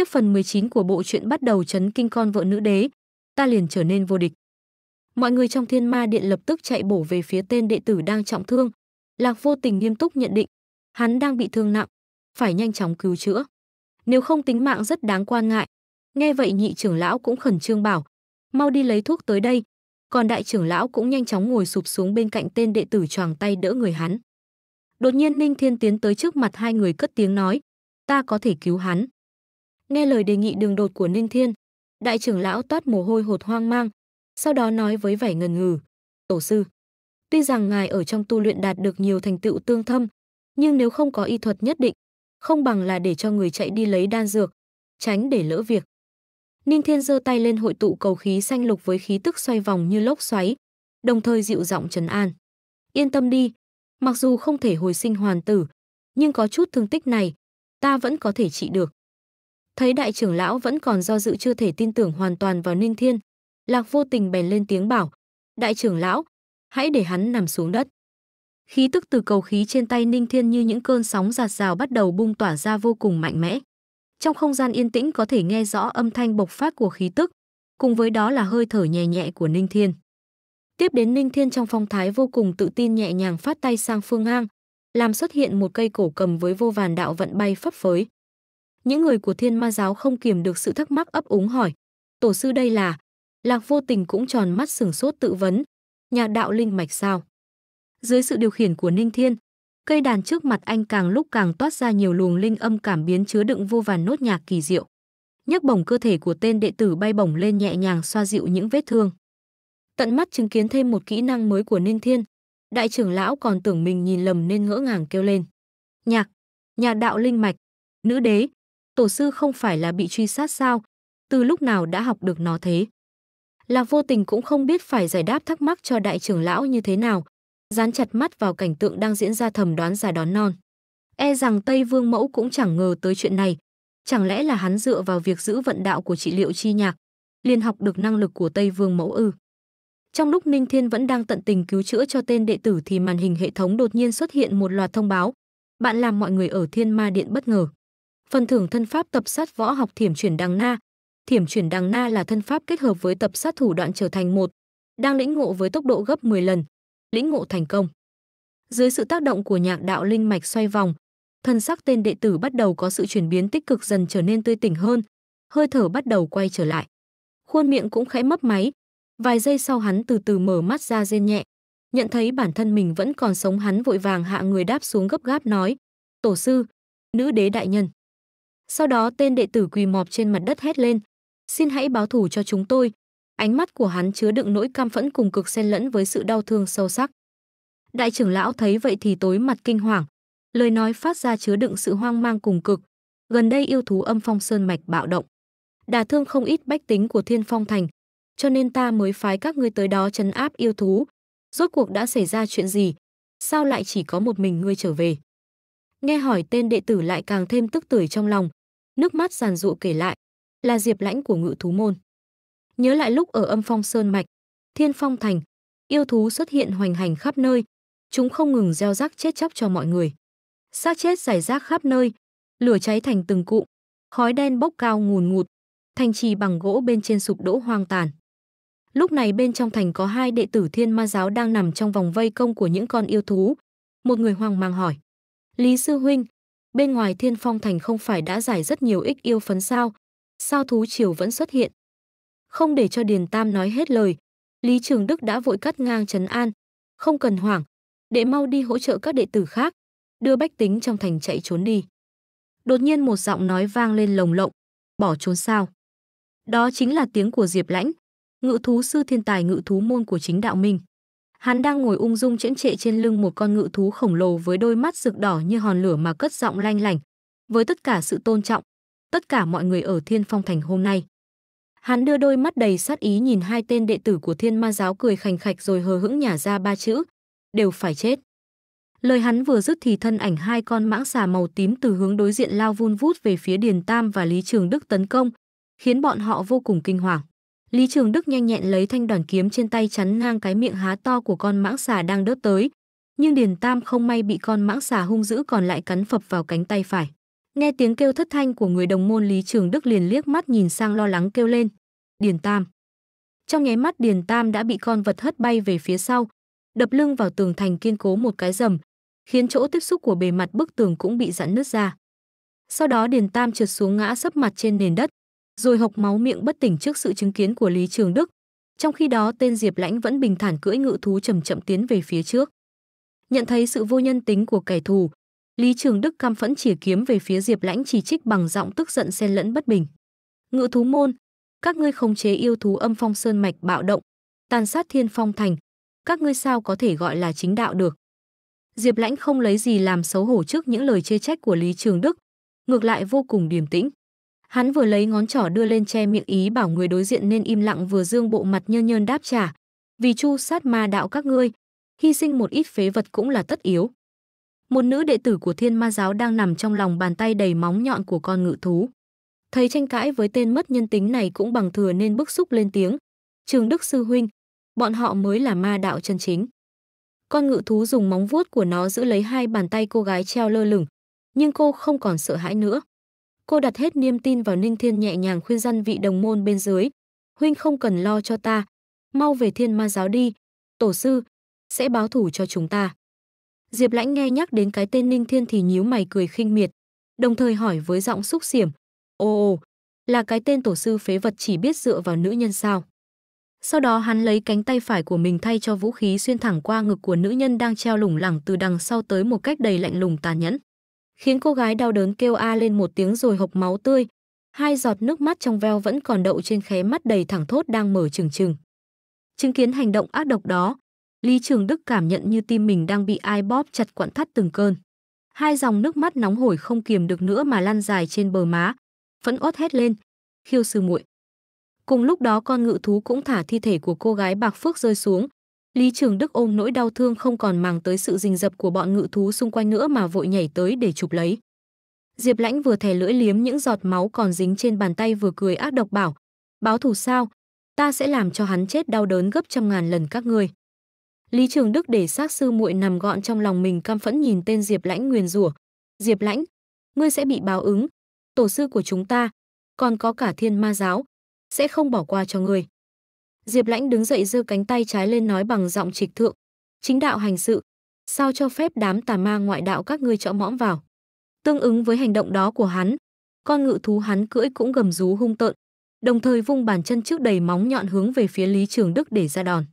Tiếp phần 19 của bộ truyện bắt đầu chấn kinh con vợ nữ đế, ta liền trở nên vô địch. Mọi người trong Thiên Ma Điện lập tức chạy bổ về phía tên đệ tử đang trọng thương. Lạc Vô Tình nghiêm túc nhận định, hắn đang bị thương nặng, phải nhanh chóng cứu chữa. Nếu không tính mạng rất đáng quan ngại. Nghe vậy nhị trưởng lão cũng khẩn trương bảo, mau đi lấy thuốc tới đây. Còn đại trưởng lão cũng nhanh chóng ngồi sụp xuống bên cạnh tên đệ tử choàng tay đỡ người hắn. Đột nhiên Ninh Thiên tiến tới trước mặt hai người cất tiếng nói, ta có thể cứu hắn. Nghe lời đề nghị đường đột của Ninh Thiên, đại trưởng lão toát mồ hôi hột hoang mang, sau đó nói với vẻ ngần ngừ, "Tổ sư, tuy rằng ngài ở trong tu luyện đạt được nhiều thành tựu tương thâm, nhưng nếu không có y thuật nhất định, không bằng là để cho người chạy đi lấy đan dược, tránh để lỡ việc." Ninh Thiên giơ tay lên hội tụ cầu khí xanh lục với khí tức xoay vòng như lốc xoáy, đồng thời dịu giọng trấn an. Yên tâm đi, mặc dù không thể hồi sinh hoàn tử, nhưng có chút thương tích này, ta vẫn có thể trị được. Thấy đại trưởng lão vẫn còn do dự chưa thể tin tưởng hoàn toàn vào Ninh Thiên, Lạc Vô Tình bèn lên tiếng bảo, "Đại trưởng lão, hãy để hắn nằm xuống đất." Khí tức từ cầu khí trên tay Ninh Thiên như những cơn sóng giạt rào bắt đầu bung tỏa ra vô cùng mạnh mẽ. Trong không gian yên tĩnh có thể nghe rõ âm thanh bộc phát của khí tức, cùng với đó là hơi thở nhẹ nhẹ của Ninh Thiên. Tiếp đến Ninh Thiên trong phong thái vô cùng tự tin nhẹ nhàng phát tay sang phương ngang, làm xuất hiện một cây cổ cầm với vô vàn đạo vận bay phấp phới. Những người của thiên ma giáo không kiềm được sự thắc mắc ấp úng hỏi. Tổ sư đây là... Lạc vô tình cũng tròn mắt sửng sốt tự vấn. Nhà đạo linh mạch sao? Dưới sự điều khiển của Ninh Thiên, cây đàn trước mặt anh càng lúc càng toát ra nhiều luồng linh âm cảm biến chứa đựng vô vàn nốt nhạc kỳ diệu. Nhấc bổng cơ thể của tên đệ tử bay bổng lên nhẹ nhàng xoa dịu những vết thương. Tận mắt chứng kiến thêm một kỹ năng mới của Ninh Thiên, đại trưởng lão còn tưởng mình nhìn lầm nên ngỡ ngàng kêu lên. Nhạc, nhà đạo linh mạch, nữ đế, tổ sư không phải là bị truy sát sao? Từ lúc nào đã học được nó thế? Lạc vô tình cũng không biết phải giải đáp thắc mắc cho đại trưởng lão như thế nào, dán chặt mắt vào cảnh tượng đang diễn ra thầm đoán già đón non. E rằng Tây Vương Mẫu cũng chẳng ngờ tới chuyện này, chẳng lẽ là hắn dựa vào việc giữ vận đạo của trị liệu chi nhạc, liền học được năng lực của Tây Vương Mẫu ư? Trong lúc Ninh Thiên vẫn đang tận tình cứu chữa cho tên đệ tử thì màn hình hệ thống đột nhiên xuất hiện một loạt thông báo. Bạn làm mọi người ở Thiên Ma Điện bất ngờ. Phần thưởng thân pháp tập sát võ học thiểm chuyển đằng na. Thiểm chuyển đằng na là thân pháp kết hợp với tập sát thủ đoạn trở thành một, đang lĩnh ngộ với tốc độ gấp 10 lần. Lĩnh ngộ thành công. Dưới sự tác động của nhạc đạo linh mạch xoay vòng, thân sắc tên đệ tử bắt đầu có sự chuyển biến tích cực dần trở nên tươi tỉnh hơn, hơi thở bắt đầu quay trở lại. Khuôn miệng cũng khẽ mấp máy, vài giây sau hắn từ từ mở mắt ra rên nhẹ, nhận thấy bản thân mình vẫn còn sống hắn vội vàng hạ người đáp xuống gấp gáp nói, tổ sư, nữ đế đại nhân. Sau đó tên đệ tử quỳ mọp trên mặt đất hét lên, xin hãy báo thủ cho chúng tôi. Ánh mắt của hắn chứa đựng nỗi cam phẫn cùng cực xen lẫn với sự đau thương sâu sắc. Đại trưởng lão thấy vậy thì tối mặt kinh hoàng, lời nói phát ra chứa đựng sự hoang mang cùng cực. Gần đây yêu thú âm phong sơn mạch bạo động, đả thương không ít bách tính của Thiên Phong Thành, cho nên ta mới phái các ngươi tới đó chấn áp yêu thú. Rốt cuộc đã xảy ra chuyện gì? Sao lại chỉ có một mình ngươi trở về? Nghe hỏi tên đệ tử lại càng thêm tức tưởi trong lòng, nước mắt giàn dụ kể lại, là Diệp Lãnh của ngự thú môn. Nhớ lại lúc ở âm phong sơn mạch, thiên phong thành, yêu thú xuất hiện hoành hành khắp nơi, chúng không ngừng gieo rác chết chóc cho mọi người. xác chết giải rác khắp nơi, lửa cháy thành từng cụm, khói đen bốc cao ngùn ngụt, thành trì bằng gỗ bên trên sụp đổ hoang tàn. Lúc này bên trong thành có hai đệ tử Thiên Ma giáo đang nằm trong vòng vây công của những con yêu thú. Một người hoang mang hỏi: "Lý sư huynh, Bên ngoài thiên phong thành không phải đã giải rất nhiều ích yêu phấn sao, sao thú triều vẫn xuất hiện. Không để cho Điền Tam nói hết lời, Lý Trường Đức đã vội cắt ngang trấn an, không cần hoảng, để mau đi hỗ trợ các đệ tử khác, đưa bách tính trong thành chạy trốn đi. Đột nhiên một giọng nói vang lên lồng lộng, bỏ trốn sao. Đó chính là tiếng của Diệp Lãnh, ngự thú sư thiên tài ngự thú môn của chính đạo minh. Hắn đang ngồi ung dung chễm trệ trên lưng một con ngự thú khổng lồ với đôi mắt rực đỏ như hòn lửa mà cất giọng lanh lảnh Với tất cả sự tôn trọng, tất cả mọi người ở Thiên Phong Thành hôm nay. Hắn đưa đôi mắt đầy sát ý nhìn hai tên đệ tử của Thiên Ma giáo cười khành khạch rồi hờ hững nhả ra ba chữ, đều phải chết. Lời hắn vừa dứt thì thân ảnh hai con mãng xà màu tím từ hướng đối diện lao vun vút về phía Điền Tam và Lý Trường Đức tấn công, khiến bọn họ vô cùng kinh hoàng. Lý Trường Đức nhanh nhẹn lấy thanh đoàn kiếm trên tay chắn ngang cái miệng há to của con mãng xà đang đớp tới, nhưng Điền Tam không may bị con mãng xà hung dữ còn lại cắn phập vào cánh tay phải. Nghe tiếng kêu thất thanh của người đồng môn Lý Trường Đức liền liếc mắt nhìn sang lo lắng kêu lên, "Điền Tam!" Trong nháy mắt Điền Tam đã bị con vật hất bay về phía sau, đập lưng vào tường thành kiên cố một cái rầm, khiến chỗ tiếp xúc của bề mặt bức tường cũng bị giãn nứt ra. Sau đó Điền Tam trượt xuống ngã sấp mặt trên nền đất, rồi hộc máu miệng bất tỉnh trước sự chứng kiến của Lý Trường Đức. Trong khi đó tên Diệp Lãnh vẫn bình thản cưỡi ngự thú chậm chậm tiến về phía trước. Nhận thấy sự vô nhân tính của kẻ thù, Lý Trường Đức cam phẫn chỉ kiếm về phía Diệp Lãnh chỉ trích bằng giọng tức giận xen lẫn bất bình. Ngự thú môn, các ngươi khống chế yêu thú âm phong sơn mạch bạo động, tàn sát thiên phong thành, các ngươi sao có thể gọi là chính đạo được. Diệp Lãnh không lấy gì làm xấu hổ trước những lời chê trách của Lý Trường Đức, ngược lại vô cùng điềm tĩnh. Hắn vừa lấy ngón trỏ đưa lên che miệng ý bảo người đối diện nên im lặng vừa dương bộ mặt nhơn nhơn đáp trả. Vì chu sát ma đạo các ngươi, hy sinh một ít phế vật cũng là tất yếu. Một nữ đệ tử của thiên ma giáo đang nằm trong lòng bàn tay đầy móng nhọn của con ngự thú. Thấy tranh cãi với tên mất nhân tính này cũng bằng thừa nên bức xúc lên tiếng. Trường Đức Sư Huynh, bọn họ mới là ma đạo chân chính. Con ngự thú dùng móng vuốt của nó giữ lấy hai bàn tay cô gái treo lơ lửng, nhưng cô không còn sợ hãi nữa. Cô đặt hết niềm tin vào Ninh Thiên nhẹ nhàng khuyên răn vị đồng môn bên dưới. Huynh không cần lo cho ta, mau về thiên ma giáo đi, tổ sư, sẽ báo thủ cho chúng ta. Diệp Lãnh nghe nhắc đến cái tên Ninh Thiên thì nhíu mày cười khinh miệt, đồng thời hỏi với giọng xúc xiểm, ồ ồ, là cái tên tổ sư phế vật chỉ biết dựa vào nữ nhân sao. Sau đó hắn lấy cánh tay phải của mình thay cho vũ khí xuyên thẳng qua ngực của nữ nhân đang treo lủng lẳng từ đằng sau tới một cách đầy lạnh lùng tàn nhẫn khiến cô gái đau đớn kêu a lên một tiếng rồi hộc máu tươi. Hai giọt nước mắt trong veo vẫn còn đậu trên khé mắt đầy thẳng thốt đang mở trừng trừng. Chứng kiến hành động ác độc đó, Lý Trường Đức cảm nhận như tim mình đang bị ai bóp chặt quặn thắt từng cơn. Hai dòng nước mắt nóng hổi không kiềm được nữa mà lan dài trên bờ má, phẫn uất hét lên, "Khiêu sư muội!" Cùng lúc đó con ngự thú cũng thả thi thể của cô gái Bạc Phước rơi xuống, Lý Trường Đức ôm nỗi đau thương không còn màng tới sự rình rập của bọn ngự thú xung quanh nữa mà vội nhảy tới để chụp lấy. Diệp Lãnh vừa thè lưỡi liếm những giọt máu còn dính trên bàn tay vừa cười ác độc bảo, báo thù sao, ta sẽ làm cho hắn chết đau đớn gấp trăm ngàn lần các ngươi. Lý Trường Đức để xác sư muội nằm gọn trong lòng mình cam phẫn nhìn tên Diệp Lãnh nguyền rủa, "Diệp Lãnh, ngươi sẽ bị báo ứng, tổ sư của chúng ta, còn có cả Thiên Ma giáo sẽ không bỏ qua cho ngươi." Diệp Lãnh đứng dậy giơ cánh tay trái lên nói bằng giọng trịch thượng. Chính đạo hành sự, sao cho phép đám tà ma ngoại đạo các ngươi chọ mõm vào. Tương ứng với hành động đó của hắn, con ngự thú hắn cưỡi cũng gầm rú hung tợn, đồng thời vung bàn chân trước đầy móng nhọn hướng về phía Lý Trường Đức để ra đòn.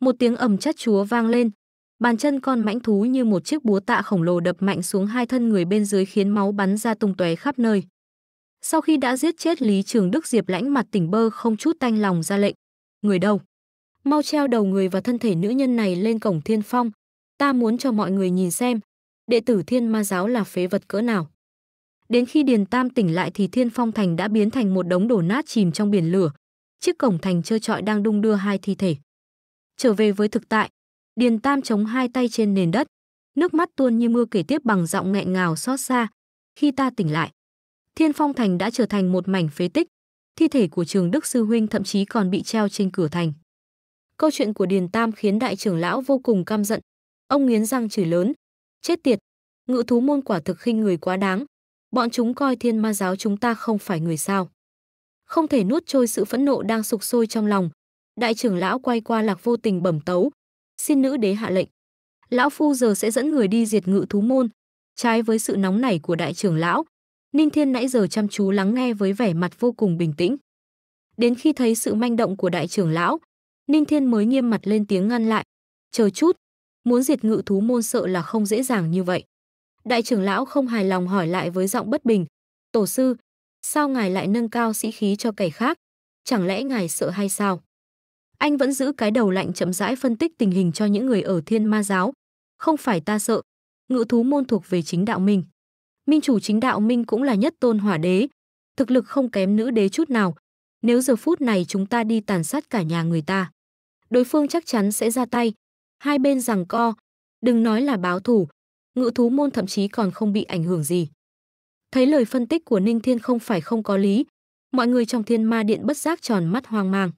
Một tiếng ầm chát chúa vang lên, bàn chân con mãnh thú như một chiếc búa tạ khổng lồ đập mạnh xuống hai thân người bên dưới khiến máu bắn ra tung tóe khắp nơi. Sau khi đã giết chết Lý Trường Đức Diệp lãnh mặt tỉnh bơ không chút tanh lòng ra lệnh, người đâu? Mau treo đầu người và thân thể nữ nhân này lên cổng thiên phong, ta muốn cho mọi người nhìn xem, đệ tử thiên ma giáo là phế vật cỡ nào. Đến khi Điền Tam tỉnh lại thì thiên phong thành đã biến thành một đống đổ nát chìm trong biển lửa, chiếc cổng thành trơ trọi đang đung đưa hai thi thể. Trở về với thực tại, Điền Tam chống hai tay trên nền đất, nước mắt tuôn như mưa kể tiếp bằng giọng nghẹn ngào xót xa. Khi ta tỉnh lại, Thiên Phong Thành đã trở thành một mảnh phế tích, thi thể của Trường Đức Sư Huynh thậm chí còn bị treo trên cửa thành. Câu chuyện của Điền Tam khiến đại trưởng lão vô cùng căm giận. Ông nghiến răng chửi lớn. Chết tiệt! Ngự thú môn quả thực khinh người quá đáng. Bọn chúng coi thiên ma giáo chúng ta không phải người sao. Không thể nuốt trôi sự phẫn nộ đang sục sôi trong lòng. Đại trưởng lão quay qua lạc vô tình bẩm tấu. Xin nữ đế hạ lệnh. Lão Phu giờ sẽ dẫn người đi diệt ngự thú môn. Trái với sự nóng nảy của đại trưởng lão, Ninh Thiên nãy giờ chăm chú lắng nghe với vẻ mặt vô cùng bình tĩnh. Đến khi thấy sự manh động của đại trưởng lão, Ninh Thiên mới nghiêm mặt lên tiếng ngăn lại. Chờ chút, muốn diệt ngự thú môn sợ là không dễ dàng như vậy. Đại trưởng lão không hài lòng hỏi lại với giọng bất bình. Tổ sư, sao ngài lại nâng cao sĩ khí cho kẻ khác? Chẳng lẽ ngài sợ hay sao? Anh vẫn giữ cái đầu lạnh chậm rãi phân tích tình hình cho những người ở thiên ma giáo. Không phải ta sợ, ngự thú môn thuộc về chính đạo mình. Minh chủ chính đạo Minh cũng là nhất tôn hỏa đế, thực lực không kém nữ đế chút nào. Nếu giờ phút này chúng ta đi tàn sát cả nhà người ta, đối phương chắc chắn sẽ ra tay. Hai bên rằng co, đừng nói là báo thủ, ngự thú môn thậm chí còn không bị ảnh hưởng gì. Thấy lời phân tích của Ninh Thiên không phải không có lý, mọi người trong thiên ma điện bất giác tròn mắt hoang mang.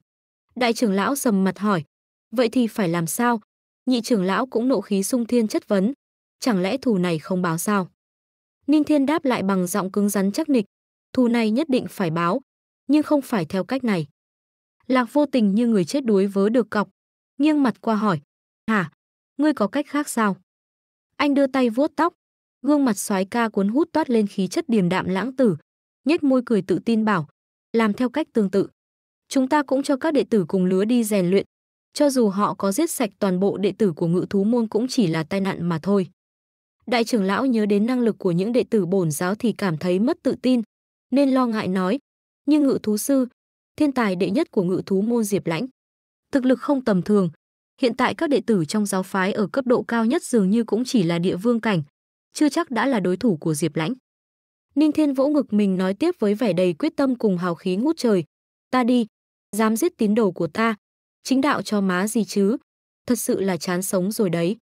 Đại trưởng lão sầm mặt hỏi, vậy thì phải làm sao? Nhị trưởng lão cũng nộ khí sung thiên chất vấn, chẳng lẽ thù này không báo sao? Ninh Thiên đáp lại bằng giọng cứng rắn chắc nịch, thù này nhất định phải báo, nhưng không phải theo cách này. Lạc vô tình như người chết đuối vớ được cọc, nghiêng mặt qua hỏi, hả, ngươi có cách khác sao? Anh đưa tay vuốt tóc, gương mặt soái ca cuốn hút toát lên khí chất điềm đạm lãng tử, nhếch môi cười tự tin bảo, làm theo cách tương tự. Chúng ta cũng cho các đệ tử cùng lứa đi rèn luyện, cho dù họ có giết sạch toàn bộ đệ tử của ngự thú môn cũng chỉ là tai nạn mà thôi. Đại trưởng lão nhớ đến năng lực của những đệ tử bổn giáo thì cảm thấy mất tự tin, nên lo ngại nói, Như ngự thú sư, thiên tài đệ nhất của ngự thú môn Diệp Lãnh. Thực lực không tầm thường, hiện tại các đệ tử trong giáo phái ở cấp độ cao nhất dường như cũng chỉ là địa vương cảnh, chưa chắc đã là đối thủ của Diệp Lãnh. Ninh Thiên vỗ ngực mình nói tiếp với vẻ đầy quyết tâm cùng hào khí ngút trời, ta đi, dám giết tín đồ của ta, chính đạo cho má gì chứ, thật sự là chán sống rồi đấy.